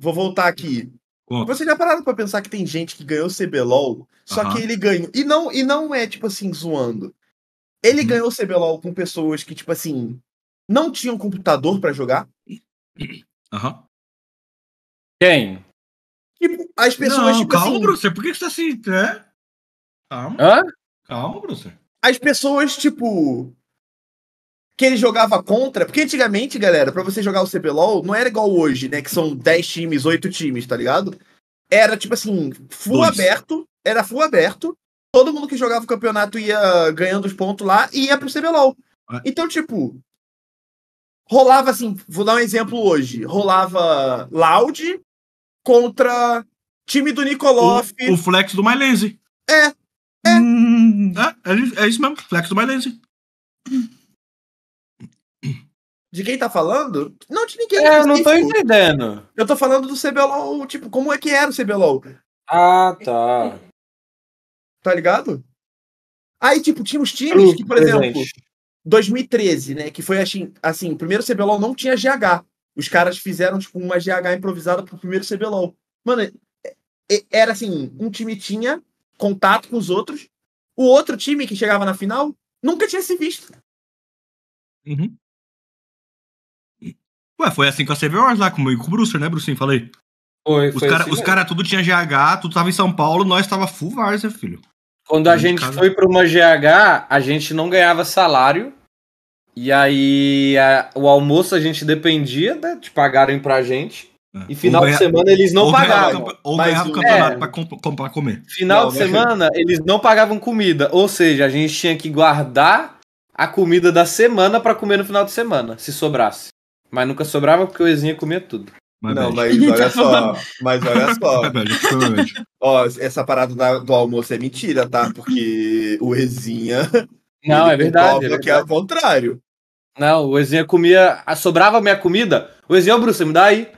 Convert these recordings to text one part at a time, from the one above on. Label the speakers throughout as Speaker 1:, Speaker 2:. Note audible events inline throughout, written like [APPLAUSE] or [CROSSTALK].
Speaker 1: Vou voltar aqui. Você já pararam pra pensar que tem gente que ganhou CBLOL, só uhum. que ele ganhou. E não, e não é, tipo assim, zoando. Ele uhum. ganhou CBLOL com pessoas que, tipo assim, não tinham computador para jogar. Aham. Uhum.
Speaker 2: Quem? Tipo, as pessoas. Não, tipo, calma, assim, Bruce, por que você tá assim. É? Calma. Hã? Calma, Bruce. As pessoas, tipo,
Speaker 1: que ele jogava contra. Porque antigamente, galera, para você jogar o CBLOL, não era igual hoje, né? Que são 10 times, 8 times, tá ligado? Era tipo assim, full Dois. aberto, era full aberto. Todo mundo que jogava o campeonato ia ganhando os pontos lá e ia pro CBLOL. É. Ah. Então, tipo, rolava assim, vou dar um exemplo hoje. Rolava Loud contra time do
Speaker 3: Nikolov. O, o flex do
Speaker 1: Mylense. É. É. Hum, é. é. isso mesmo, flex do Mylense de quem tá falando? Não tinha ninguém. É, eu não tô entendendo. Eu tô falando do CBLOL, tipo, como é que era o CBLOL. Ah, tá. Tá ligado? Aí, tipo, tinha os times que, por exemplo, 2013, né? Que foi assim, assim, o primeiro CBLOL não tinha GH. Os caras fizeram, tipo, uma GH improvisada pro primeiro CBLOL. Mano, é, é, era assim, um time tinha contato com os outros, o outro time que chegava na final nunca tinha se visto.
Speaker 3: Uhum. Ué, foi assim com a CV Wars lá, comigo, com o Brucer, né, Brucinho? Falei. Foi, os foi cara, assim Os caras tudo tinha GH, tudo tava em São Paulo, nós tava full Varsa, né, filho.
Speaker 4: Quando a gente casa... foi pra uma GH, a gente não ganhava salário. E aí a, o almoço a gente dependia, né? Te pagarem pra gente. É. E final ganha... de semana eles não ou pagavam. Ganhava, ou ganhava o campeonato é,
Speaker 3: pra, pra, comer. Final não, de né, semana
Speaker 4: eles não pagavam comida. Ou seja, a gente tinha que guardar a comida da semana para comer no final de semana, se sobrasse. Mas nunca sobrava porque o Ezinha comia tudo. Mas não, mas olha
Speaker 1: [LAUGHS] só. Mas olha só.
Speaker 2: É
Speaker 1: ó, essa parada da, do almoço é mentira, tá? Porque o Ezinha. Não, é verdade. É, é verdade. que é o contrário.
Speaker 4: Não, o Ezinha comia. Sobrava minha comida. O Ezinha, ô, Bruce, me dá aí.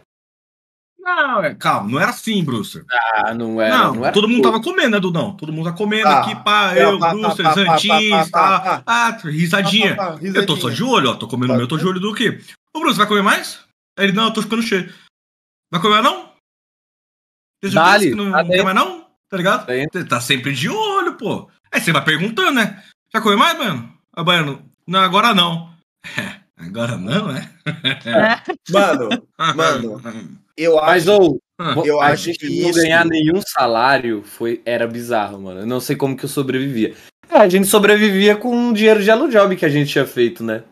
Speaker 3: Não, é, calma, não era assim, Bruce. Ah, não era. Não, não era todo mundo tudo. tava comendo, né, Dudão? Todo mundo tava tá comendo ah, aqui, pá, eu, Bruce, tá, ah, tá, risadinha. Eu tô só de olho, ó, tô comendo o tá meu, tô de olho do quê? Ô Bruno, você vai comer mais? Aí ele, não, eu tô ficando cheio. Vai comer não? Deixa Dali, que não, não quer mais não? Tá ligado? Você tá sempre de olho, pô. Aí você vai perguntando, né? Já comeu mais, mano? Ah, Baiano, não, agora não. É, agora não, é? é. Mano, [LAUGHS] mano, eu Mas,
Speaker 4: acho... Ah. eu a acho gente que não ganhar nenhum salário foi, era bizarro, mano. Eu não sei como que eu sobrevivia. É, a gente sobrevivia com o dinheiro de aluguel que a gente tinha feito, né?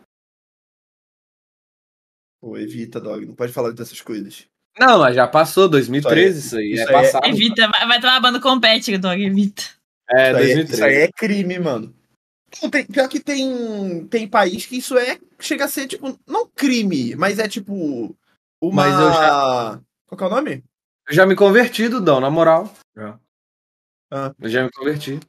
Speaker 1: Pô, evita, dog. Não pode falar dessas coisas. Não, mas já passou, 2013 isso aí. É é- isso aí, isso é aí passado. Evita, vai, vai tomar banda compete, dog, evita. É, isso 2013. É- isso aí é crime, mano. Não, tem, pior que tem, tem país que isso é. Chega a ser, tipo, não crime, mas é tipo. Uma. Mas eu já... Qual que é
Speaker 4: o
Speaker 2: nome? Eu já me converti, Dudão, na moral. Já. Ah. Eu já me converti.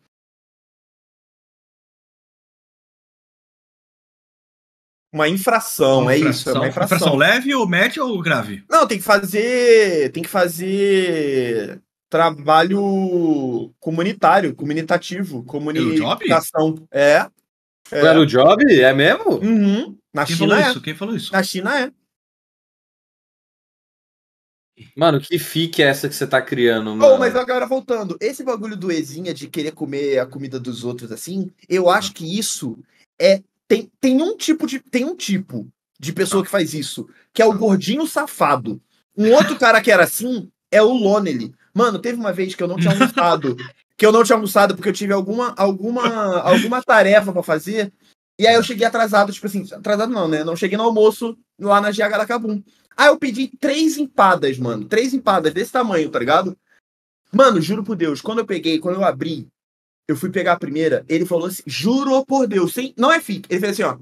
Speaker 2: Uma infração, uma infração, é isso. É uma infração. infração leve ou média ou grave? Não, tem que fazer.
Speaker 1: Tem que fazer trabalho comunitário, comunitativo, é comunicação. É. é. Era o job? É mesmo? Uhum. Na Quem China falou é. isso? Quem falou isso? Na China é.
Speaker 4: Mano, que fique é essa que você tá criando, mano? Oh, mas
Speaker 1: agora voltando, esse bagulho do Ezinha de querer comer a comida dos outros assim, eu acho ah. que isso é tem, tem um tipo de tem um tipo de pessoa que faz isso, que é o gordinho safado. Um outro cara que era assim é o Lonely. Mano, teve uma vez que eu não tinha almoçado, [LAUGHS] que eu não tinha almoçado porque eu tive alguma alguma alguma tarefa para fazer. E aí eu cheguei atrasado, tipo assim, atrasado não, né? Não cheguei no almoço lá na GH da Cabum. Aí eu pedi três empadas, mano. Três empadas desse tamanho, tá ligado? Mano, juro por Deus, quando eu peguei, quando eu abri,
Speaker 2: eu fui pegar a primeira, ele falou assim, juro por Deus, sim? não é fique. Ele fez assim, ó.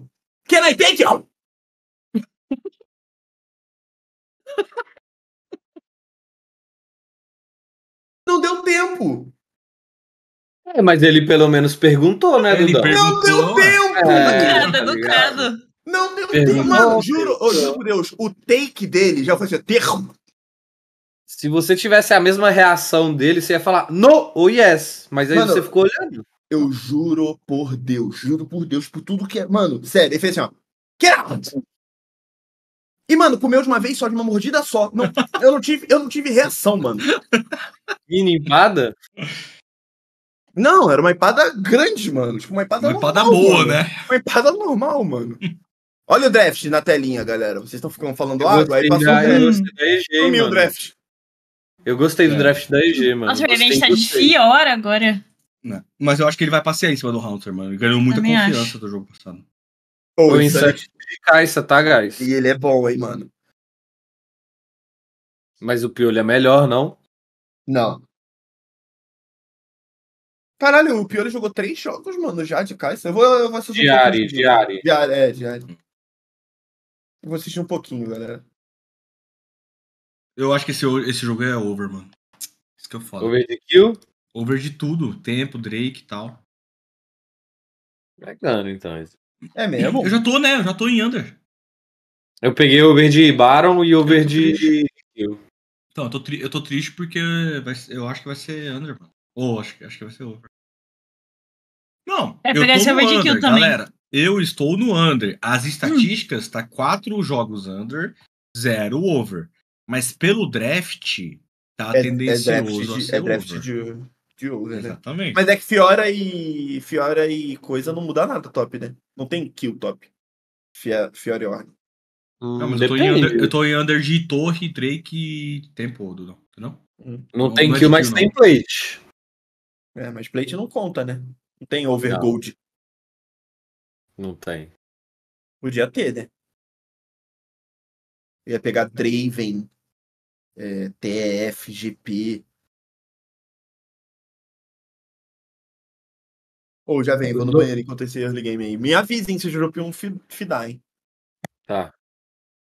Speaker 2: Can I take you? [LAUGHS] não deu tempo. É, mas
Speaker 4: ele pelo menos perguntou, né, Dudu? Não deu
Speaker 2: é. tempo! É, tá não, deu tempo.
Speaker 1: não deu
Speaker 4: tempo, mano.
Speaker 1: Juro, oh, juro por Deus, o take dele já foi assim, termo.
Speaker 4: Se você tivesse a mesma reação dele, você ia falar no ou oh, yes, mas aí mano, você
Speaker 1: ficou olhando. Eu juro por Deus, juro por Deus, por tudo que é. Mano, sério, ele fez assim, ó. Get out! E, mano, comeu de uma vez só, de uma mordida só. Não, [LAUGHS] eu, não tive, eu não tive reação, mano. Mini empada? Não, era uma empada grande, mano. Tipo, uma empada uma normal. Uma boa, mano. né? Uma empada normal, mano. Olha o draft na telinha, galera. Vocês estão ficando falando água, aí passou um... o draft.
Speaker 2: Sumiu o draft.
Speaker 3: Eu gostei do é. draft da EG, mano.
Speaker 4: Nossa, o Revenge tá de
Speaker 1: fior agora.
Speaker 3: Não. Né. Mas eu acho que ele vai passear em cima do Hunter, mano. Ele ganhou muita Também confiança acho. do jogo passado. Pô, o Insight de
Speaker 2: Caixa, tá, guys? E ele é bom, hein, mano. Mas o Piolho é melhor, não? Não. Caralho,
Speaker 1: o Piolho jogou três jogos, mano, já de Caixa. Eu vou, eu vou assistir. Diário, um diário. Diário, é, diário.
Speaker 2: Eu vou assistir um pouquinho, galera. Eu acho que esse, esse jogo é over, mano. Isso que eu é falo. Over de kill? Over de tudo. Tempo, Drake
Speaker 3: e tal. Bacana, então.
Speaker 4: É mesmo? Eu já
Speaker 2: tô, né? Eu já tô em under.
Speaker 4: Eu peguei over de Baron e over de kill.
Speaker 3: Então, eu tô, tri... eu tô triste porque vai... eu acho que vai ser under, mano. Ou oh, acho, que... acho que vai ser over.
Speaker 2: Não, é, eu over de kill também. Galera,
Speaker 3: eu estou no under. As hum. estatísticas hum. tá quatro jogos under, zero over. Mas pelo draft,
Speaker 2: tá é, é tendencioso. É draft, de, é draft
Speaker 1: de, de over, né? Exatamente. Mas é que Fiora e, Fiora e coisa não muda nada top, né? Não tem kill top. Fia, Fiora e Orne.
Speaker 3: Hum, não, mas eu tô, under, eu tô, em under, de Torre, Drake e Tempo,
Speaker 2: Dudu. Não? Hum. Não, não tem não é kill, mas tem plate. É,
Speaker 1: mas plate não conta,
Speaker 2: né? Não tem over não. gold. Não tem. Podia ter, né? ia pegar Draven, é, TEF, GP. Ou já vem, vou no banheiro enquanto esse early game aí. Me avisem se o Jurupium fidar, hein? Tá.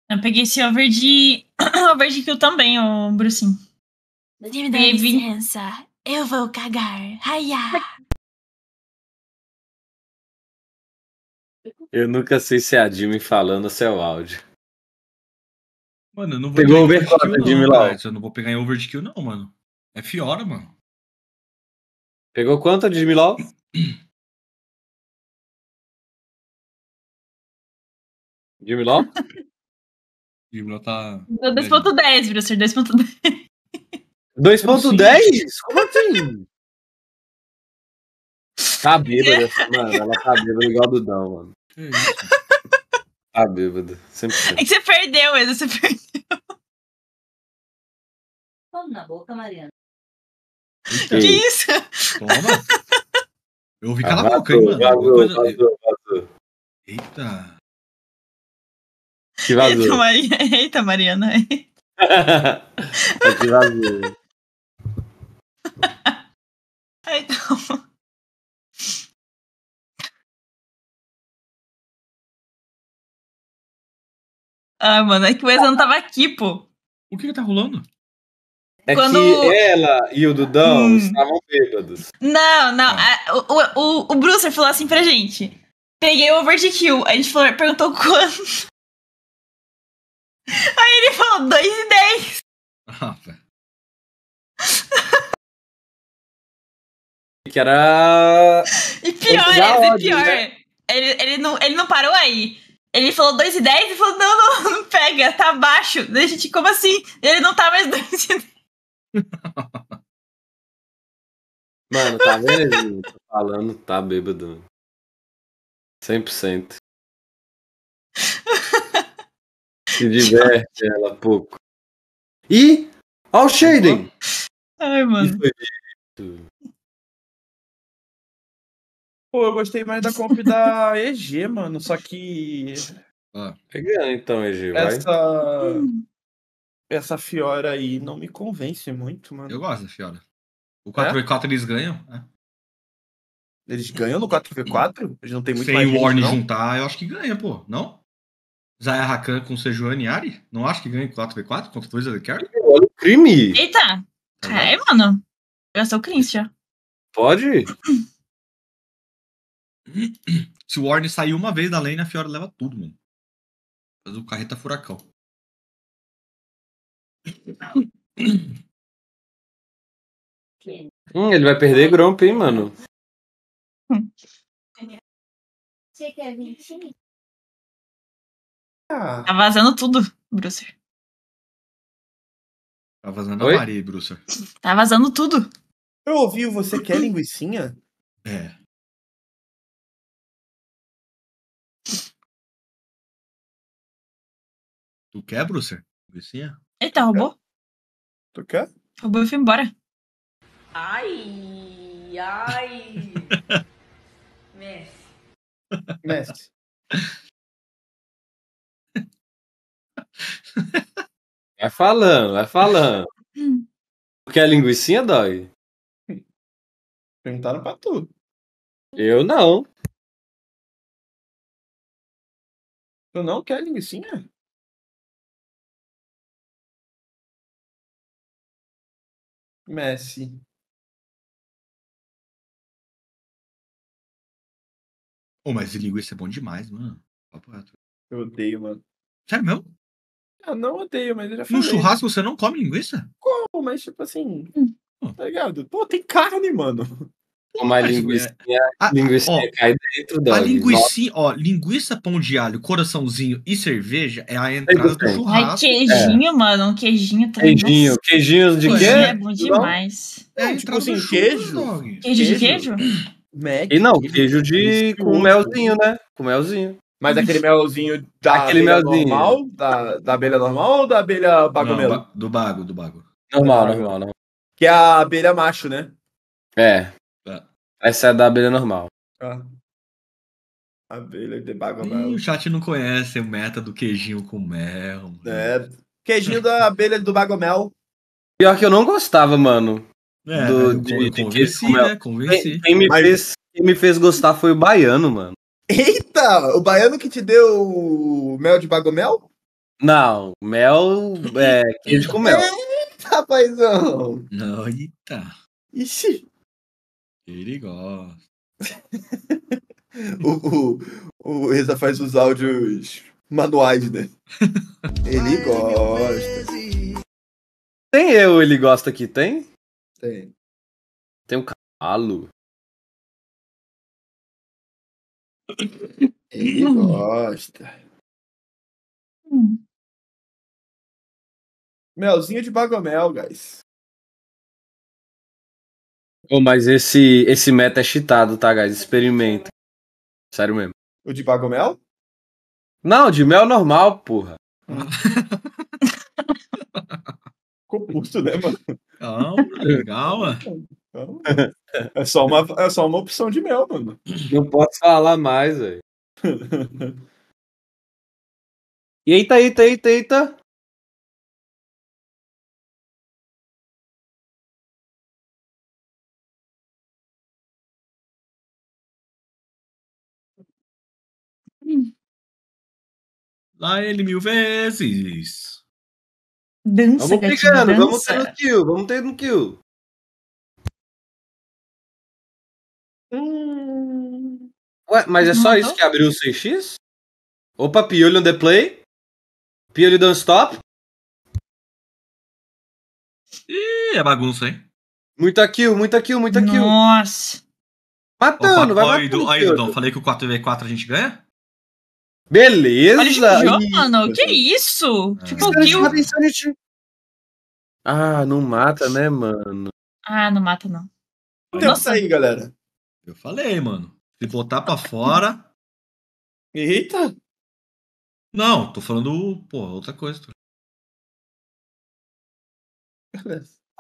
Speaker 2: Eu peguei esse over de. [COUGHS] over de kill também, o Brucinho. Me dá licença. Eu vou cagar. Raia. Eu nunca sei se é a Jimmy falando ou se é o áudio. Mano, eu não vou Pegou overkill, né, não, de Milão. Eu não vou pegar em overkill, não, mano. É Fiora, mano. Pegou quanto de Milão? Jimmy Law? [CLEARS THROAT] Jimmy Law tá. Deu 2.10, Brasser, 2.10. 2.10? Como assim? Tá bêbada, [LAUGHS] mano. Ela tá bêbada igual do Dão, mano. Que isso? tá bêbado. Sempre É que você perdeu, Edu, você perdeu. Toma na boca, Mariana. Que isso? Toma. Eu ouvi cala a boca, hein, mano. Eita. Que vazio, [LAUGHS] Eita, Mariana. Eita, [LAUGHS] Mariana. é que vazio. Ah, mano, é que o Ezra não tava aqui, pô. O que que tá rolando? É Quando... que ela e o Dudão hum. estavam bêbados. Não, não. Ah.
Speaker 1: A, o, o, o Brucer falou assim pra gente. Peguei o overkill. A gente falou, perguntou [LAUGHS] quanto.
Speaker 2: Aí ele falou 2 e 10. Ah, [LAUGHS] que era.
Speaker 4: E pior, é, pior. Né?
Speaker 2: Ele, ele, não, ele não parou aí. Ele
Speaker 1: falou 2,10 e e falou: não, não, [LAUGHS] não pega, tá baixo. Daí a gente, como assim? Ele não tá mais 2,10.
Speaker 2: [LAUGHS] e Mano, tá vendo? Tô tá falando, tá bêbado. 100%. Se diverte ela pouco. E. Olha o Shaden! Ai, mano. Pô, eu gostei mais da comp da EG, mano. Só que.
Speaker 4: Ah. Pegando então, EG, vai.
Speaker 1: Essa. Essa Fiora aí não me convence muito, mano. Eu gosto da Fiora.
Speaker 3: O 4v4 é? eles ganham? É. Eles ganham no 4v4? Eles não tem muito Sem mais o Warne juntar, eu acho que ganha, pô. Não? Zaya Rakan com Sejuani e Ari? Não acho que ganha 4v4 contra dois ele quer? Olha o crime!
Speaker 2: Eita! Tá é, mano. Eu sou o Christian. Pode? [CLEARS THROAT] [CLEARS THROAT] Se o Warren sair uma vez da lane, a Fiora leva tudo, mano. Faz o carreta é furacão. Hum, ele vai perder Grump, hein, mano? Você ah. quer Tá vazando tudo, Brucer. Tá vazando Oi? a Maria, Brucer. Tá vazando tudo. Eu ouvi, você quer linguiçinha? É. Tu quer, Brucer? Linguicinha? Eita, então, roubou. Tu quer? Roubou e foi embora. Ai, ai. [LAUGHS] Messi. Messi. [LAUGHS] É falando, é falando. Porque [LAUGHS] a linguiça dói. Perguntaram pra tu. Eu não. Tu não quer linguiça? Messi. Oh, mas linguiça é bom demais, mano. Papo reto. Eu
Speaker 1: odeio, mano. Sério mesmo?
Speaker 2: Eu não odeio, mas eu já falei. No churrasco
Speaker 3: você não come linguiça?
Speaker 1: Como? Mas, tipo assim. Hum. Tá ligado? Pô, tem carne, mano. Uma linguiça,
Speaker 3: é.
Speaker 4: ah, a, linguiça cai dentro
Speaker 1: da.
Speaker 2: A linguiça,
Speaker 3: ó, linguiça, pão de alho,
Speaker 1: coraçãozinho
Speaker 3: e cerveja é a entrada do churrasco. Ai, queijinho,
Speaker 1: é. mano, um queijinho também. Queijinho, nossa.
Speaker 3: queijinho
Speaker 2: de queijo. É bom demais. É, é tipo assim, queijo. Queijo, de queijo?
Speaker 1: Mac, e
Speaker 4: não, queijo de com melzinho, né? Com melzinho. Mas aquele melzinho
Speaker 1: da aquele abelha melzinho. normal? Da, da abelha normal ou da abelha bagomelo? ba do bago, do bago. Normal, normal, normal. Que é a abelha macho, né?
Speaker 4: É. Essa é da
Speaker 3: abelha normal.
Speaker 1: Ah. Abelha de bagulho. O
Speaker 3: chat não conhece o meta do queijinho com mel. Mano.
Speaker 1: Né? É. Queijinho da abelha do bagomel.
Speaker 4: Pior que eu não gostava, mano. É, do, de, de convenci, com mel. Né? Convenci. Quem, quem me fez, quem me fez gostar foi o baiano, mano.
Speaker 1: Eita! O baiano que te deu mel de bagomel? Não, mel é queijo com mel. Eita, paizão! Não, eita. Ixi. Ele gosta. [LAUGHS] o, o, o Reza faz os áudios manuais, né?
Speaker 2: [LAUGHS] Ele gosta.
Speaker 1: Tem
Speaker 4: eu,
Speaker 2: ele gosta aqui, tem? Tem. Tem um cavalo. Ele [LAUGHS] gosta. Hum. Melzinho de bagomel, guys. Oh, mas esse, esse meta é cheatado, tá, guys? Experimenta. Sério mesmo. O de bagomel? Não, de
Speaker 4: mel normal, porra.
Speaker 1: Composto, né, mano?
Speaker 2: Calma, calma.
Speaker 4: É
Speaker 1: só, uma, é só uma
Speaker 4: opção
Speaker 2: de mel, mano. Não posso falar mais, velho. [LAUGHS] eita, eita, eita, eita. Lá ele mil vezes. Dança, vamos gatinho, pegando, vamos ter no kill, vamos ter no kill. Hum... Ué, mas é só isso que abriu o 6x? Opa, piolho on the play. Piolho don't stop. Ih, é bagunça, hein? Muita kill, muita kill, muita Nossa. kill. Nossa.
Speaker 3: Matando, Opa, vai matando. Aí, Dom, falei que o 4v4 a gente ganha? Beleza!
Speaker 4: Olha,
Speaker 2: é é. tipo, mano, que isso? Ah. Tipo, o Kill...
Speaker 3: Ah,
Speaker 4: não mata, né, mano?
Speaker 2: Ah, não mata, não. Não tem Nossa. Tá aí,
Speaker 4: galera. Eu
Speaker 2: falei, mano. Se botar pra fora. Eita! Não, tô falando, pô, outra coisa.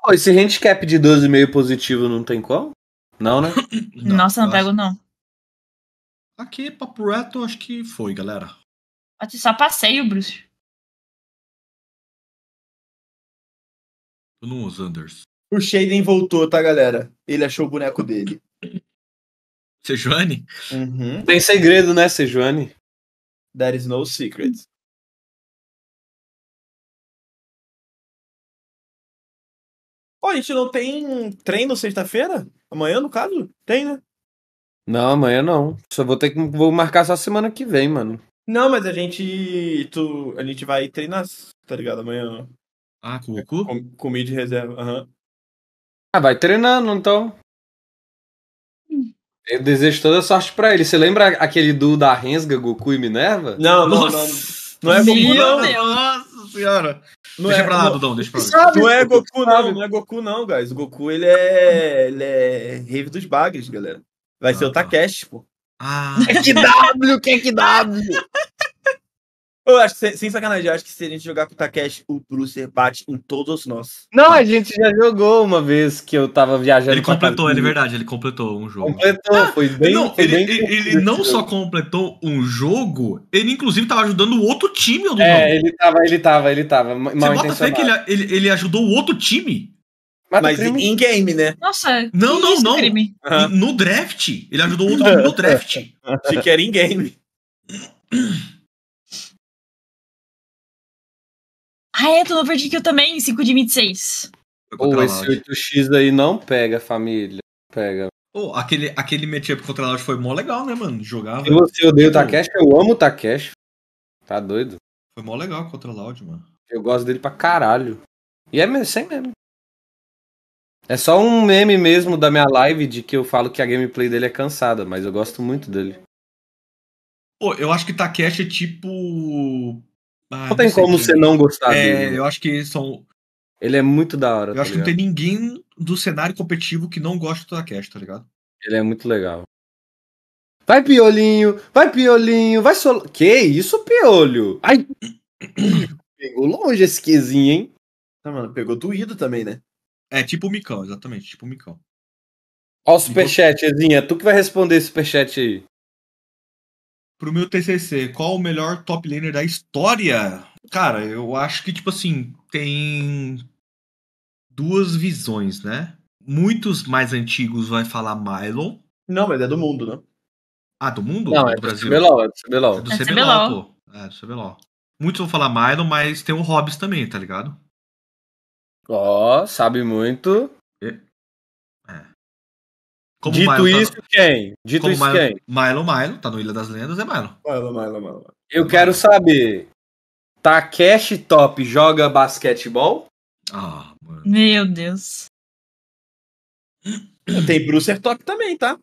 Speaker 4: Pô, esse handicap de 12,5 positivo não tem qual? Não, né? [LAUGHS]
Speaker 2: Nossa, não, não pego, não. Aqui, papo reto, acho que foi, galera. Mas só passeio, Bruce. Tô no Anders. O Shaden voltou, tá, galera? Ele achou o boneco dele. Sejuani? [LAUGHS] É uhum. Tem segredo, né, Sejuani? There is no secret. oh, a gente não tem treino sexta-feira? Amanhã, no caso? Tem, né?
Speaker 4: Não, amanhã não. Só vou ter que. Vou marcar só semana que vem, mano.
Speaker 1: Não, mas a gente. Tu, a gente vai treinar, tá ligado? Amanhã. Ah, com o cu? É, com, comida de reserva. Aham. Uhum. Ah, vai treinando então.
Speaker 4: Hum. Eu desejo toda sorte pra ele. Você lembra aquele duo da Rensga, Goku e Minerva? Não, não, Nossa. não.
Speaker 1: Não é Goku, não. Meu
Speaker 2: Nossa
Speaker 1: senhora. Não deixa é, pra lá, Dudão, deixa pra lá. É sabe, não é Goku, não. Não é Goku, não, guys. O Goku, ele é... Ele é rave dos bagres, galera. Vai ah, ser o Takeshi, tá. pô.
Speaker 2: Ah. [LAUGHS] que W, que W? [LAUGHS]
Speaker 1: Eu acho, sem, sem sacanagem, eu acho que se a gente jogar com o Takeshi, o Bruce bate em todos nós.
Speaker 2: Não, a
Speaker 4: gente já jogou uma vez que eu tava viajando. Ele completou, ele é
Speaker 1: verdade,
Speaker 3: ele completou um
Speaker 1: jogo. Completou, ah,
Speaker 3: foi bem. Não, foi ele, bem ele, ele, não só completou um jogo, ele inclusive tava ajudando o outro time do é, É, ele tava, ele tava, ele tava. Você bota fé que ele, ele, ele ajudou o outro time? Mata Mas em game, né? Nossa, não, não, não. Crime? Uhum. No draft.
Speaker 2: Ele ajudou outro no draft. Se [LAUGHS] quer em game. Ah, é, tô no que eu também, 5 de 26.
Speaker 4: Ou oh, esse 8x aí não pega, família. Pega.
Speaker 3: Pô, oh, aquele, aquele matchup contra a Loud foi mó legal, né, mano? Jogava. Se você odeia o Takeshi, eu
Speaker 4: amo o Takeshi. Tá doido? Foi mó legal contra a Loud, mano. Eu gosto dele pra caralho. E é sem mesmo. É só um meme mesmo da minha live de que eu falo que a gameplay dele é cansada, mas eu gosto muito dele.
Speaker 3: Pô, eu acho que Takeshi é tipo. Ah, não tem não como
Speaker 4: você não gostar é, dele. Eu acho
Speaker 3: que são.
Speaker 4: Ele é muito da hora.
Speaker 3: Eu tá acho ligado? que não tem ninguém do cenário competitivo que não gosta do Takeshi, tá ligado?
Speaker 4: Ele é muito legal.
Speaker 1: Vai, Piolinho! Vai, Piolinho! Vai, Sol... Que isso, Piolho? Ai! Pegou longe esse quezinho, hein? Tá, mano, pegou doído também,
Speaker 4: né?
Speaker 3: É, tipo o Micão, exatamente, tipo o Micão.
Speaker 4: Ó o então superchat, Ezinha, tu que vai
Speaker 3: responder esse superchat aí. Pro meu TCC, qual o melhor top laner da história? Cara, eu acho que, tipo assim, tem duas visões, né? Muitos mais antigos vai falar Mylon. Não, mas é do mundo, né? Ah, do mundo? Não, é do, do Brasil. CBLOL, é do CBLOL. É do é CBLOL, pô. É, do CBLOL. Muitos vão falar Mylon, mas tem o Hobbs também, tá ligado? Ó,
Speaker 4: oh, sabe muito.
Speaker 3: É. Como Dito Milo tá isso, tá
Speaker 4: quem? Dito Como isso, Milo, quem?
Speaker 3: Milo, Milo, tá no Ilha das Lendas, é Milo. Milo, Milo, Milo.
Speaker 4: Eu Milo. quero saber. Takeshi Top joga basquetebol?
Speaker 1: Ah, mano. Meu
Speaker 2: Deus. Tem Brucer Top também, tá?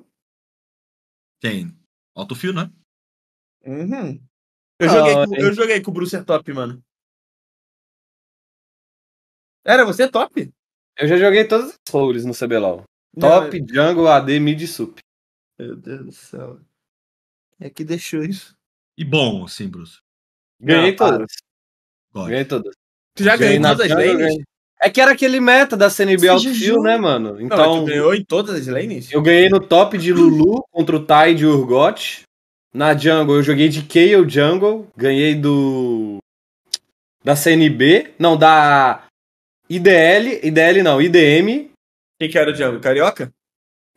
Speaker 2: Tem. Alto fio, né? Uhum. Eu, joguei, ah, com, eu joguei com o Brucer Top, mano. Era você top?
Speaker 4: Eu já joguei todas as roles no CBLOL. Top, eu... É- jungle, AD, Mid Sup. Meu
Speaker 1: Deus do céu. É que deixou isso.
Speaker 3: E bom, assim, Bruce.
Speaker 1: Ganhei Não, todas.
Speaker 3: Ganhei todas.
Speaker 4: Tu já ganhou todas as lanes?
Speaker 1: É que era aquele meta
Speaker 4: da CNB Outfield, né, mano? Então. Não,
Speaker 1: ganhou em todas as lanes?
Speaker 4: Eu ganhei no top de Lulu contra o Tai de Urgot. Na Jungle, eu joguei de Kale Jungle. Ganhei do. Da CNB. Não, da. IDL, IDL não, IDM. Quem que era o Django? Carioca?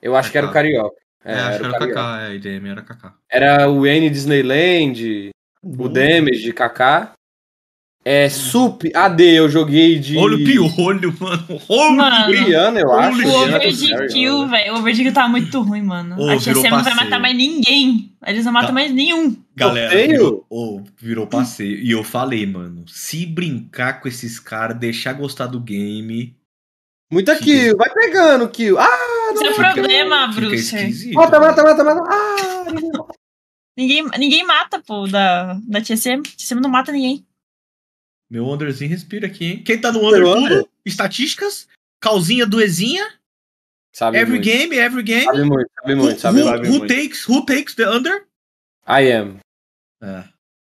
Speaker 4: Eu acho que era o Carioca. É, é acho era que era o Kaká,
Speaker 3: é, IDM era Kaká.
Speaker 4: Era o N Disneyland, Boa. o hum. Damage, Kaká. É, Sup AD, eu joguei de. Olho
Speaker 3: piolho, mano.
Speaker 4: Olho mano, eu acho. O é
Speaker 1: kill né? velho. O Overkill tá muito ruim, mano. Oh, a TSM não vai matar mais ninguém. Eles não matam Ga tá. mais nenhum. Galera, virou,
Speaker 3: oh, virou passeio. E eu falei, mano, se brincar com esses caras, deixar gostar do game. Muita que... kill, vai pegando kill.
Speaker 1: Ah, não Seu fica, problema, Bruce. Mata, mata, mata, mata. Ah, ninguém, ninguém mata, pô, da, da TSM. TSM não mata ninguém.
Speaker 3: Meu underzinho respira aqui, hein? Quem tá no under? puro?
Speaker 1: Estatísticas?
Speaker 3: Calzinha duezinha? Sabe every muito. game, every game. Sabe muito, sabe muito, who, sabe, who, sabe who muito. Takes, who
Speaker 2: takes the under?
Speaker 4: I am. É.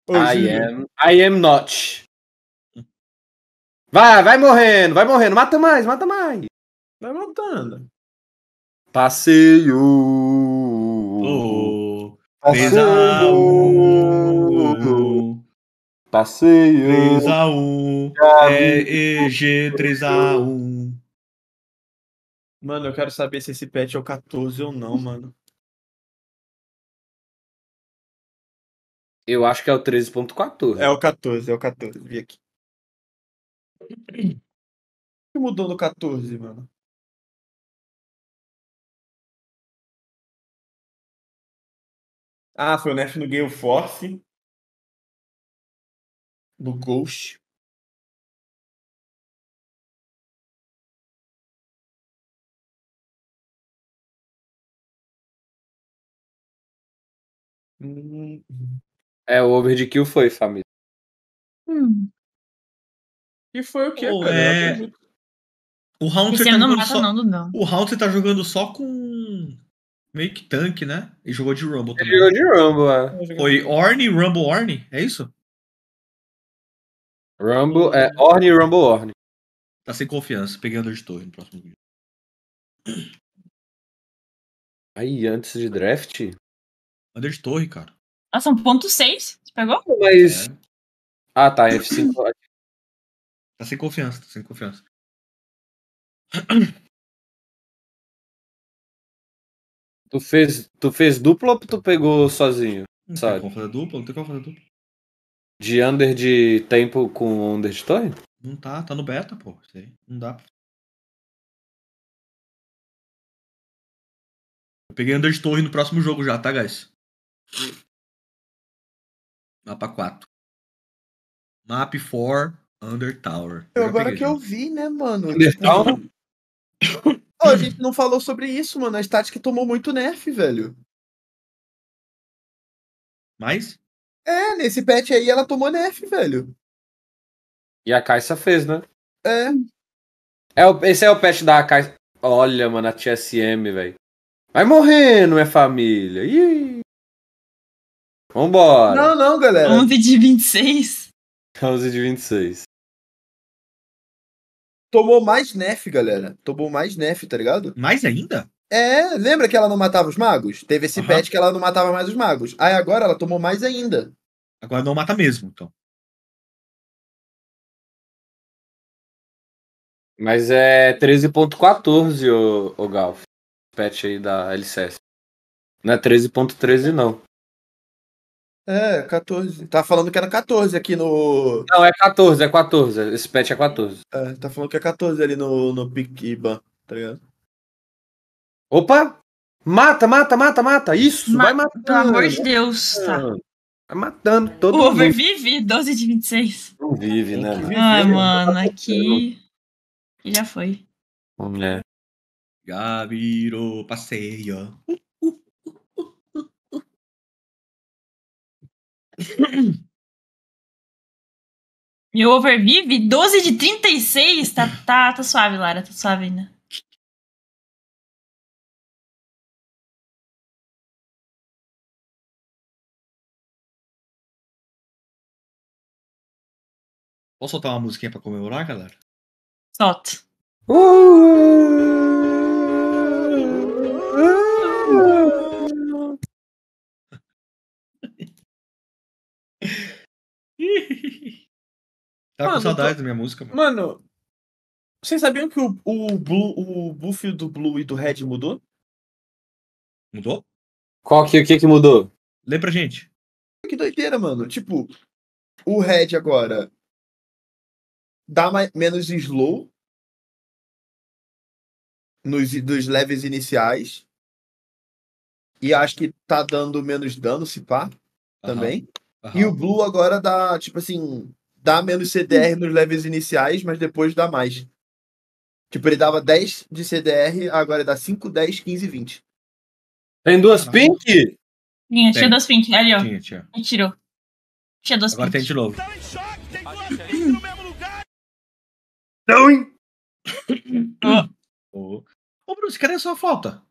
Speaker 4: I am.
Speaker 2: I am not.
Speaker 4: Vai, vai morrendo, vai morrendo. Mata mais,
Speaker 3: mata mais. Vai matando.
Speaker 4: Passeio.
Speaker 3: Oh,
Speaker 4: Passeio.
Speaker 1: Passeio. 3x1. É EG 3x1.
Speaker 2: Mano, eu quero saber se esse patch é o 14 ou não, mano. Eu acho que é o 13.14. É o 14, é o 14. Vi aqui. O que mudou no 14, mano? Ah, foi o nerf no Gale Force do Ghost hum. É, o overkill foi, família. Hum. E foi o que, É... o round tá não mata só... não, não. O Haunter tá jogando só com meio que tanque,
Speaker 3: né? E jogou de Rumble também. Ele jogou de Rumble, é. Foi Orne Rumble Orne, é isso?
Speaker 2: Rumble, é Orne e Rumble Orne. Tá sem confiança, peguei Under de Torre no próximo vídeo. Aí, antes de draft? Under de Torre, cara. Ah, são ponto 6? Você pegou? Mas. É. Ah, tá, F5. [CLEARS THROAT] tá sem confiança, tá sem confiança. Tu fez, tu fez dupla ou tu pegou sozinho? Não sabe? tem como fazer dupla, não tem como fazer dupla. De under de tempo com under de torre? Não tá, tá no beta, pô. Não dá. Eu peguei under de torre no próximo jogo já, tá, guys? Mapa 4. Map 4, Under Tower. Eu agora peguei, que eu vi, né, mano? Under tipo, Tower?
Speaker 1: oh, [COUGHS] a gente não falou sobre isso, mano. A Static tomou muito nerf, velho.
Speaker 2: Mas? É, nesse patch aí ela tomou nerf, velho. E a Caixa fez, né? É. é
Speaker 4: esse é o patch da Caixa. Olha, mano, a TSM, velho. Vai morrendo, minha família.
Speaker 2: Ih. Vambora. Não, não, galera. 11 de 26. 11 [LAUGHS] de 26. Tomou mais nerf,
Speaker 1: galera. Tomou mais nerf, tá ligado? Mais ainda? É, lembra que ela não matava os magos? Teve
Speaker 2: esse uhum. patch que ela não matava mais os magos. Aí agora ela tomou mais ainda. Agora não mata mesmo, então. Mas é 13.14, o, o Galf. Patch aí da LCS.
Speaker 4: Não é 13.13, não.
Speaker 1: É, 14. Tá falando que era 14 aqui no. Não,
Speaker 4: é 14, é 14. Esse patch é 14.
Speaker 1: É, tá falando que é 14 ali no, no Pikiban, tá ligado? Opa! Mata, mata, mata, mata!
Speaker 4: Isso, Ma vai matando! Pelo amor de Deus, tá. Tá matando todo o mundo. O Over
Speaker 2: vive 12 de 26. Não vive, né? né? Mano? Ai, mano, aqui. Já foi. É. Gabiro, passeio. Meu overvive 12 de 36. Tá, tá, tá suave, Lara. Tá suave ainda. Posso soltar uma musiquinha pra comemorar, galera? Solte. [LAUGHS] tá mano, com saudade tô... da minha música, mano. Mano, vocês sabiam que o,
Speaker 1: o, Blue, o buff do Blue e do Red mudou? Mudou?
Speaker 2: Qual que, o que que mudou? Lê pra gente. Que doideira, mano. Tipo, o Red agora dá mais, menos slow nos dos levels iniciais. E
Speaker 1: acho que tá dando menos dano, se pá,
Speaker 2: também. Uhum. Uhum.
Speaker 1: E o Blue agora dá, tipo assim, dá menos CDR nos levels iniciais, mas depois dá mais. Tipo, ele dava 10 de CDR, agora dá 5, 10, 15, 20.
Speaker 2: Tem duas pink? Tinha, tinha duas pink. Ali, ó. Tinha, tinha. Me tirou. Tinha duas agora pink. Agora tem de novo. Tá não, hein? [COUGHS] Ô, oh. Bruce, cadê a sua flauta?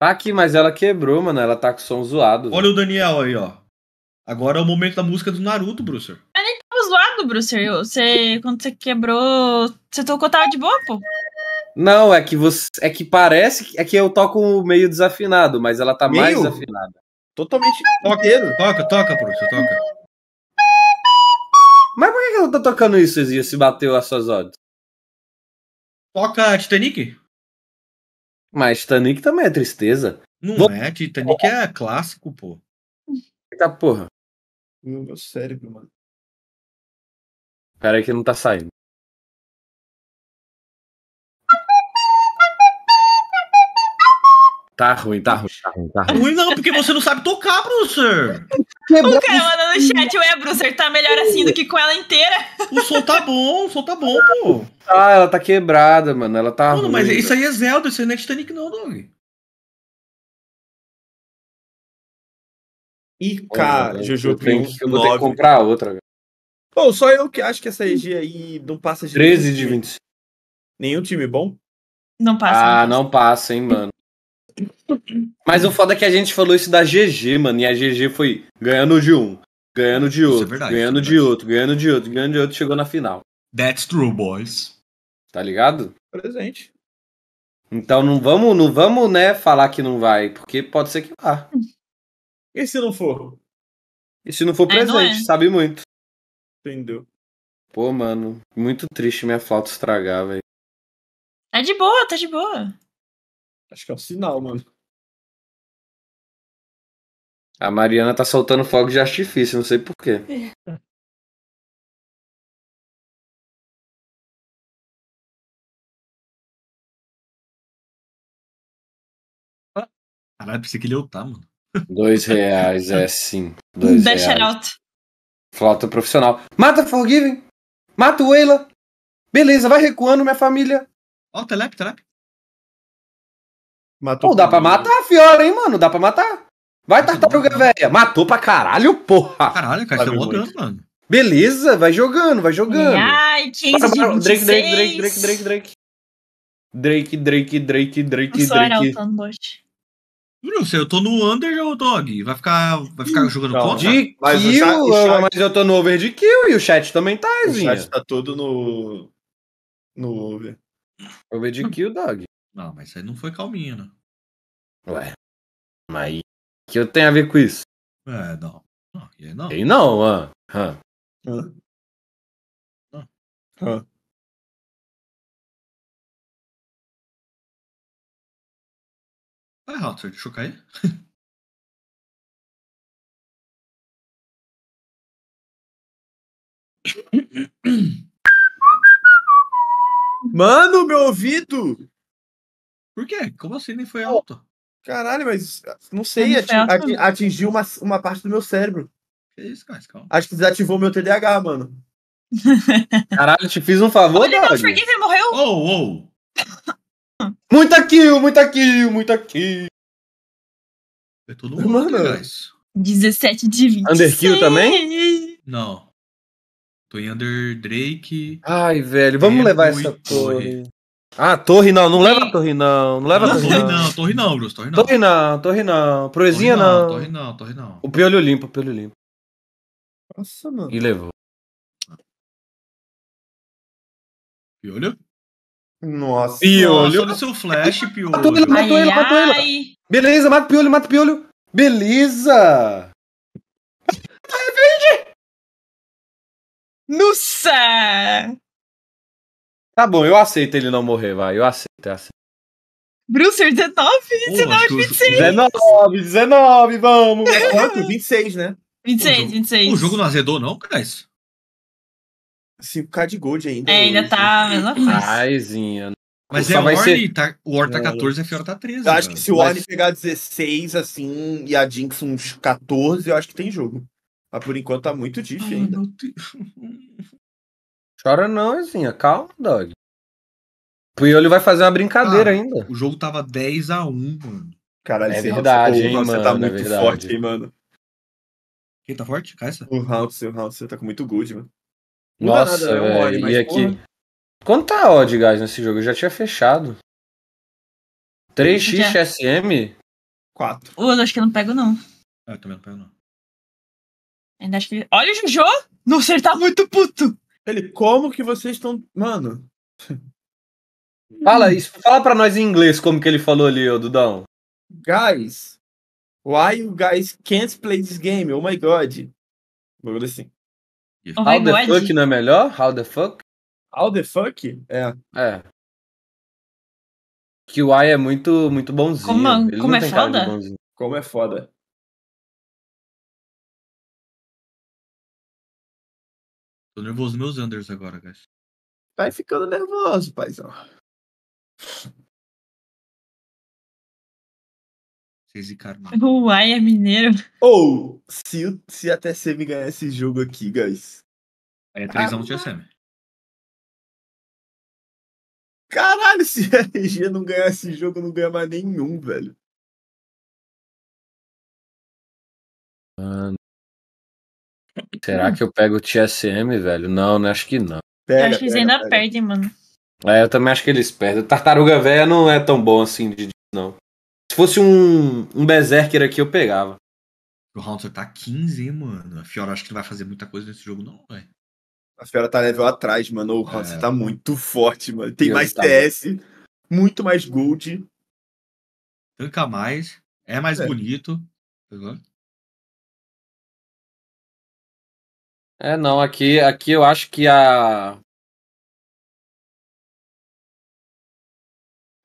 Speaker 2: Tá aqui, mas ela
Speaker 3: quebrou, mano. Ela tá com som zoado. Olha o Daniel aí, ó. Agora é o momento da música do Naruto, Bruce. Eu
Speaker 1: nem tava zoado, Bruce. Você, quando você quebrou, você tocou tava de boa, pô?
Speaker 4: Não, é que você. É que parece. É que eu toco meio desafinado, mas ela tá meio? mais
Speaker 3: desafinada. Totalmente. Toca, toca, toca, Bruce, toca.
Speaker 4: Mas por que ela tá tocando isso, Zia, se bateu as suas odds? Toca Titanic? Mas Titanic também é tristeza. Não Vou... é,
Speaker 2: Titanic é clássico, pô. Eita porra. Meu, meu cérebro, mano. Peraí que não tá saindo. Tá ruim, tá ruim, tá ruim,
Speaker 4: tá
Speaker 3: é ruim. ruim não, porque você não sabe tocar, Brucer. O cara é, manda no chat, ué, Brucer, tá melhor assim do que com ela inteira. O som tá bom, o som tá bom, pô.
Speaker 4: Ah, ela tá quebrada, mano, ela tá mano, ruim. mas isso aí
Speaker 2: é Zelda, isso aí não é Titanic não, Doug. Ih,
Speaker 1: é, cara, Juju Prince. Eu vou ter que comprar outra. Pô, Bom, só eu que acho que essa EG aí não passa de... 13 de
Speaker 2: 25.
Speaker 4: Nenhum time bom?
Speaker 1: Não passa. Ah,
Speaker 4: não passa, hein, mano. Mas o foda é que a gente falou isso da GG, mano, e a GG foi ganhando de um, ganhando de é outro, é verdade, ganhando é de outro, ganhando de outro, ganhando de outro, chegou na final. That's true, boys. Tá ligado?
Speaker 1: Presente.
Speaker 4: Então não vamos, não vamos, né, falar que não vai, porque pode
Speaker 3: ser que vá. E se não for?
Speaker 4: E se não for presente, é, não é. sabe muito. Entendeu? Pô, mano, muito triste minha foto estragar, velho.
Speaker 2: Tá de boa, tá de boa. Acho que é um sinal, mano. A Mariana tá soltando fogo de artifício, não sei porquê. É. Ah, caralho, pensei que ele ia tá, mano. Dois reais, é sim. Dois Dash reais. out. profissional. Mata Forgiven! Mata o Eila! Beleza, vai recuando, minha família! Ó, oh, telep, telep. Matou. Pô, dá pra matar a Fiora, hein, mano?
Speaker 4: Dá pra matar. Vai, tartaruga velha. Matou pra caralho, porra. Caralho, cara, você rodando, é mano. Beleza, vai jogando, vai jogando. Ai,
Speaker 1: 15 para, Drake Drake, Drake, Drake, Drake, Drake, Drake.
Speaker 3: Drake, Drake, Drake, Drake,
Speaker 1: Drake.
Speaker 3: Eu não sei, eu tô no under ou dog? Vai ficar, vai ficar jogando não, contra? De mas kill, o chat, chat... mas eu tô no
Speaker 4: over de kill e o chat também tá,
Speaker 2: Zinha. O chat
Speaker 3: tá todo no... no over. Over de kill, dog. Não, mas isso aí não foi calminho, né?
Speaker 2: Ué. Mas o que eu tenho a ver com isso? É, não. Não, e aí não. E aí ah, Hã? ah. ah. ah. ah. Tá errado, você deixou cair? Mano,
Speaker 1: meu ouvido! Por quê? Como assim nem foi alto? Caralho, mas não sei, não ating, ating, atingiu uma, uma parte do meu cérebro.
Speaker 3: Que isso, cara? Calma.
Speaker 1: Acho que desativou meu TDAH, mano. [LAUGHS]
Speaker 4: Caralho, te fiz um
Speaker 1: favor, Olha, Dog. Meu ele morreu. Oh, oh. muita kill, muita kill, muita kill.
Speaker 3: É todo mundo, mano. Guys.
Speaker 1: 17 de 20. Underkill também?
Speaker 3: Não. Tô em Under Drake. Ai, velho, vamos levar essa torre.
Speaker 4: Ah, torre não, não leva a torre não, não leva não, a torre, torre não.
Speaker 3: não. Torre não, Bruce, torre
Speaker 4: não. Torre não, torre não,
Speaker 2: proezinha torre não, não. Torre não, torre não. O piolho limpo, o piolho limpo. Nossa, mano. E levou. Piolho? Nossa. Piolho. no seu flash, piolho. Matou ele, matou ele, matou ele. Beleza, mata o piolho, mata o piolho. Beleza. Tá verde. Nossa. Tá bom, eu aceito ele não
Speaker 4: morrer, vai. Eu aceito, eu aceito.
Speaker 2: Brewster, 19? 19, 26. 19,
Speaker 1: 19, vamos. É quanto? 26, né? 26, o 26. O jogo não
Speaker 3: azedou, não, Crais?
Speaker 1: 5k de gold ainda. É, ainda hoje. tá a mesma coisa.
Speaker 3: Aizinha.
Speaker 4: Mas é o ser... tá, o Orne tá 14 é. e a Fiora tá 13. Eu acho cara. que se o Orne Mas...
Speaker 1: pegar 16, assim, e a Jinx uns 14, eu acho que tem jogo. Mas por enquanto tá muito difícil Ai, ainda.
Speaker 2: [LAUGHS]
Speaker 1: Chora não, Izinha. Calma, dog.
Speaker 4: O ele vai fazer uma brincadeira ah, ainda. O jogo tava 10 a 1 mano. Caralho, é verdade, hein, mano, você tá é muito é forte,
Speaker 3: hein, mano. Quem tá forte? Caça? O House, o House, você tá com muito good, mano. Nossa, nada, véio, é um odd,
Speaker 4: mas, e aqui... Porra. Quanto tá a odd, guys, nesse jogo? Eu já
Speaker 2: tinha fechado. 3x já... SM? 4. Ô, eu acho que eu não pego, não. Ah, eu também não pego, não. Ainda acho que... Olha o Jojo! Nossa, ele tá muito puto!
Speaker 1: Ele, como que vocês estão. Mano. [LAUGHS]
Speaker 4: Fala isso, fala pra nós em inglês como que ele falou ali, ô Dudão. Guys, why you guys can't play this game? Oh my god. Bagulho assim. Oh How the god. fuck não é melhor? How the fuck? How the fuck? É. É.
Speaker 2: Que o I é muito, muito bonzinho. Como, é? É como é foda? Como é foda. Tô nervoso nos meus unders agora, guys. Vai ficando nervoso, paizão. Vocês encaram. Uai, é mineiro. Ou, se, se a TSM ganhar esse jogo aqui, guys. Aí é 3x1 ah, TSM. Caralho, se a RG não ganhar esse jogo, não ganha mais nenhum, velho. Mano. Será hum. que eu pego o TSM, velho? Não, né? acho que não. Pega, eu acho que eles ainda perdem, mano. É, eu também acho que eles
Speaker 4: perdem. Tartaruga velha não é tão bom assim de não. Se fosse um, um Berserker
Speaker 3: aqui, eu pegava. O Haunter tá 15, hein, mano. A Fiora acho que não vai fazer muita coisa nesse jogo, não,
Speaker 1: velho. A Fiora tá level atrás, mano. O Haunter é. tá muito forte, mano. Tem Deus mais tá TS,
Speaker 2: bom. muito mais gold. Tanca mais, é mais é. bonito. Agora. É, não, aqui, aqui eu acho que a.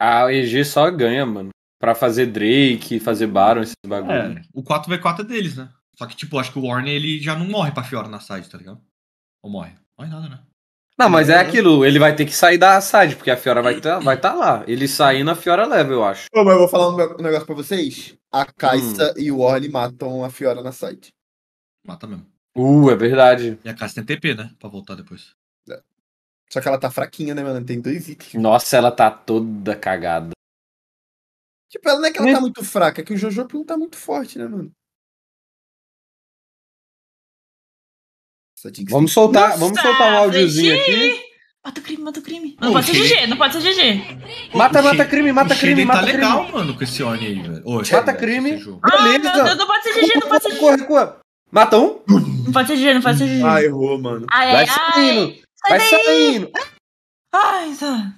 Speaker 2: A EG só ganha, mano. Pra fazer Drake, fazer Baron, esses
Speaker 3: bagulho. É, o 4v4 é deles, né? Só que, tipo, acho que o Warner ele já não morre pra Fiora na side, tá ligado? Ou morre? morre nada, né? Não, mas é, é aquilo,
Speaker 4: ele vai ter que sair da side, porque a Fiora vai tá vai tá lá. Ele saindo, a Fiora leva, eu acho.
Speaker 1: Ô, mas eu vou falar um negócio pra vocês. A Caixa hum. e o Orly matam a Fiora na side. Mata mesmo.
Speaker 3: Uh, é verdade. E a Cassie tem TP, né? Pra voltar depois.
Speaker 1: É. Só que ela tá fraquinha, né, mano? Tem dois itens.
Speaker 3: Nossa,
Speaker 4: ela
Speaker 2: tá toda cagada. Tipo, ela não é que ela tá né? muito fraca, é que o Jojo não tá muito forte, né, mano? Vamos soltar, Nossa, vamos soltar um áudiozinho aqui. Mata o crime, mata o crime. Não pode ser GG, não pode ser
Speaker 1: GG. Mata, mata crime, mata crime, tá mata tá crime. tá legal,
Speaker 3: mano, com esse Oni aí, velho.
Speaker 4: mata
Speaker 1: crime. Ah, não pode ser GG, não pode ser GG. Corre, corre. Mata um. Não faz CG, não faz CG. Ah, errou, mano. Ai, vai saindo.
Speaker 2: Ai, vai saindo. Ai, tá.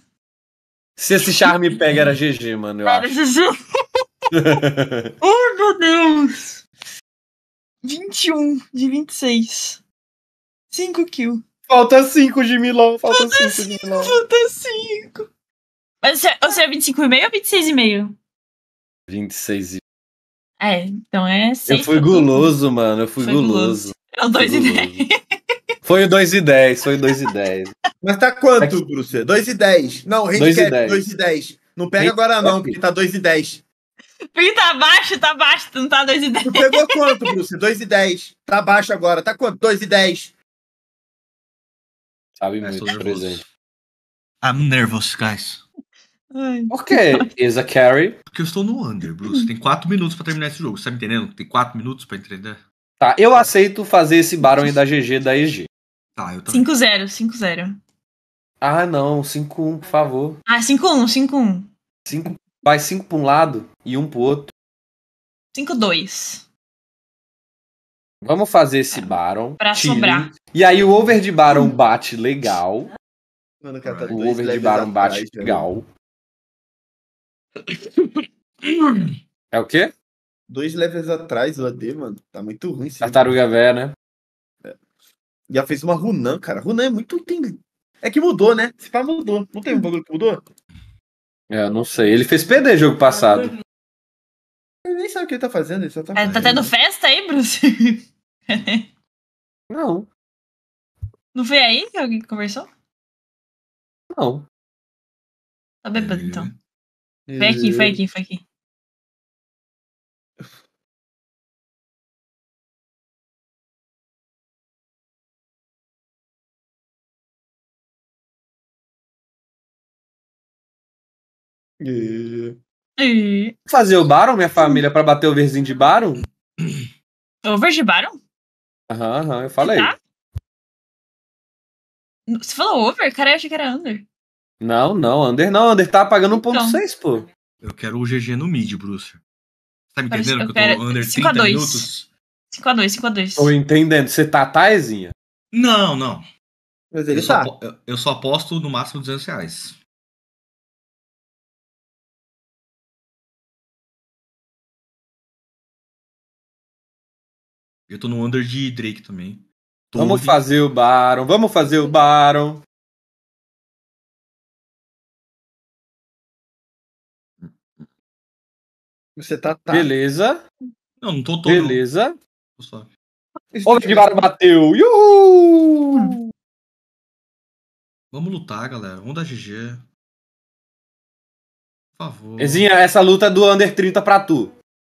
Speaker 4: Se esse charme pega, era GG, mano. Eu era acho.
Speaker 2: GG.
Speaker 4: [LAUGHS]
Speaker 2: oh,
Speaker 1: meu Deus. 21 de 26. 5 kills. Falta 5 de Milão. Falta 5 de Milão.
Speaker 2: Falta 5.
Speaker 1: Mas você é 25,5 é ou 26,5?
Speaker 4: 26,5.
Speaker 1: É, então é. Sexta, eu fui guloso,
Speaker 4: mano. Eu fui guloso.
Speaker 1: É o 2 e 10. [LAUGHS] Foi o 2 e 10, foi o 2 e 10. Mas tá quanto, Bruce? 2 e 10. Não, handicap 2 e 10. É não pega agora não, porque tá 2 e 10.
Speaker 2: Porque tá baixo, tá baixo,
Speaker 1: não tá 2 e 10. Tu pegou quanto, Bruce? 2 e 10. Tá baixo agora, tá quanto? 2 e 10.
Speaker 2: Sabe é, muito, presente. I'm nervous, guys. Ai, ok,
Speaker 3: is a carry. Porque eu estou no under, Bruce. Tem 4 minutos pra terminar esse jogo. Você tá me entendendo? Tem 4 minutos pra entender?
Speaker 4: Tá, eu aceito fazer esse Baron aí da GG da EG. Tá, eu também.
Speaker 1: 5-0, 5-0.
Speaker 4: Ah, não. 5-1, por favor.
Speaker 1: Ah,
Speaker 2: 5-1, 5-1.
Speaker 4: 5, vai 5 pra um lado e 1 um pro outro.
Speaker 2: 5-2.
Speaker 4: Vamos fazer esse Baron. Pra tire, sobrar. E aí o over de Baron bate legal.
Speaker 1: Mano, cara, tá o over de
Speaker 4: Baron bate né? legal. É o quê?
Speaker 1: Dois levels atrás o AD, mano. Tá muito ruim. Tartaruga Vé, né? É. Já fez uma Runan, cara. Runan é muito. Tem... É que mudou, né? Se pá, mudou. Não tem um bagulho que mudou?
Speaker 4: É, não sei. Ele fez PD jogo passado.
Speaker 1: Ele nem sabe o que ele tá fazendo.
Speaker 2: Ele só tá, é, tá tendo festa aí, Bruce? não. Não veio aí que alguém conversou? Não. Tá bêbado, então. Foi aqui, foi aqui, foi aqui. E... E... Fazer o Baron, minha família, pra bater o verzinho de Baron? Over de Baron? Aham, aham, eu falei. Tá? Você falou over? Cara, eu achei que era under. Não, não, Under não,
Speaker 3: Under tá pagando 1.6, então. pô. Eu quero o GG no mid, Bruce. Tá me
Speaker 2: entendendo eu que
Speaker 1: eu tô Under 30 5 minutos? 5x2, 5x2. Tô
Speaker 4: entendendo, você tá taizinha?
Speaker 2: Não, não. Mas ele eu tá. Só, eu, só aposto no máximo 200 reais. Eu tô no under de Drake também. Tô vamos de... fazer o Baron, vamos fazer o Baron. Você tá. tá. Beleza. Não, não tô todo. Beleza. Tô Homem de vara bateu. Uhul! Vamos lutar, galera. Vamos dar GG. Por favor. Ezinha, essa luta é do Under 30 pra tu.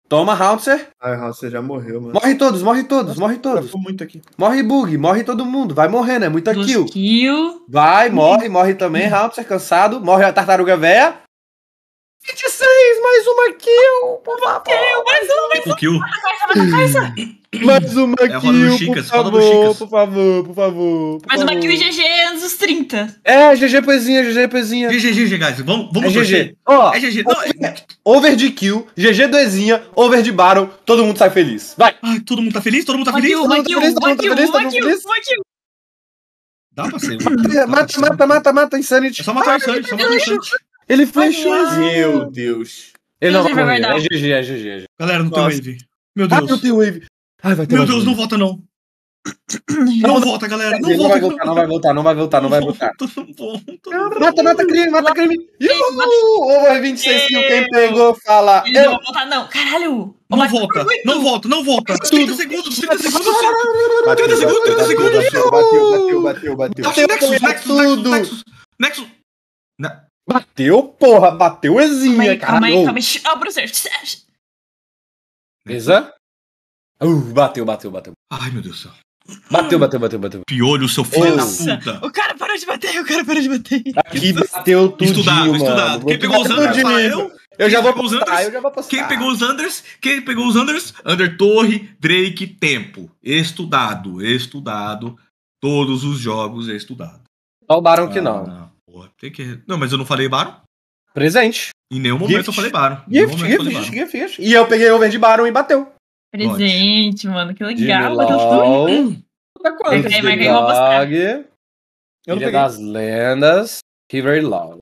Speaker 2: Toma, Haunter.
Speaker 1: Ah, Haunter já morreu, mano. Morre todos, morre todos, Nossa, morre todos. muito aqui. Morre Bug, morre todo mundo.
Speaker 4: Vai morrendo, é muita kill. kill. Vai, morre, morre também, hum. cansado. Morre a tartaruga véia.
Speaker 2: 26, mais uma kill, por favor. Mais uma, mais
Speaker 4: uma.
Speaker 3: Kill. Mais uma kill,
Speaker 4: é
Speaker 2: kill Chicas, por, favor,
Speaker 3: por favor, por favor,
Speaker 2: por
Speaker 1: mais favor. Mais uma kill GG anos 30.
Speaker 3: É, GG poesinha, GG poesinha. GG, GG, guys, vamos, vamos é GG. Ó, é GG. Over, Não, é... over de kill, GG doezinha, over de baron todo mundo sai feliz. Vai. Ai, todo mundo tá feliz? Todo mundo tá, tá feliz? Todo mundo tá feliz, todo mundo tá feliz, todo mundo tá feliz.
Speaker 4: Dá pra ser.
Speaker 1: Mata, mata, mata, mata, Insanity. É só matar o Insanity, só matar o Insanity. Ele flechou. Meu Deus. Ele não vai
Speaker 4: dar. É GG, é GG. É GG. Galera, não tem wave.
Speaker 3: Meu ah, Deus. Ah, não tem wave. Ai, vai ter Meu Deus, não volta não. [COUGHS] Não, volta, galera.
Speaker 1: Não, volta, não vai
Speaker 4: voltar, não vai voltar, não vai voltar, não vai
Speaker 1: voltar. Mata, mata crime, mata crime. Over 26 kill, quem
Speaker 3: pegou fala.
Speaker 4: Ele não vai
Speaker 1: voltar, não. Caralho.
Speaker 3: Oh, não volta, não volta, não volta. 30 segundos, 30 segundos.
Speaker 1: 30 segundos, 30 segundos. Bateu, bateu, bateu, bateu. Nexus, Nexus, Nexus. Nexus. Bateu, porra, bateu Ezinha, cara. Calma aí, calma
Speaker 2: aí. [LAUGHS]
Speaker 4: Beleza? Uh, bateu, bateu, bateu. Ai, meu Deus do céu. Bateu, bateu, bateu, bateu. Piolho, seu filho Nossa, da
Speaker 2: puta. O cara parou de bater, o cara parou de bater. Aqui bateu
Speaker 3: tudo. Estudado, mano. estudado. Quem pegou os Anders ah, eu. Eu já, eu já vou postar, Quem pegou os Anders? Quem pegou os Anders? Under Torre, Drake, Tempo. Estudado, estudado. Todos os jogos estudado. Roubaram ah, que não. não. Porra, tem que. Não, mas eu não falei Baron? Presente. Em nenhum gift. momento eu falei Baron. Gift, gift, falei gift,
Speaker 1: gift, gift, E eu
Speaker 3: peguei over de Baron e
Speaker 2: bateu. Presente, Nossa. mano. Que legal. Tá quanto? Eu peguei, mas
Speaker 4: ganhou Ilha das Lendas, Que very long.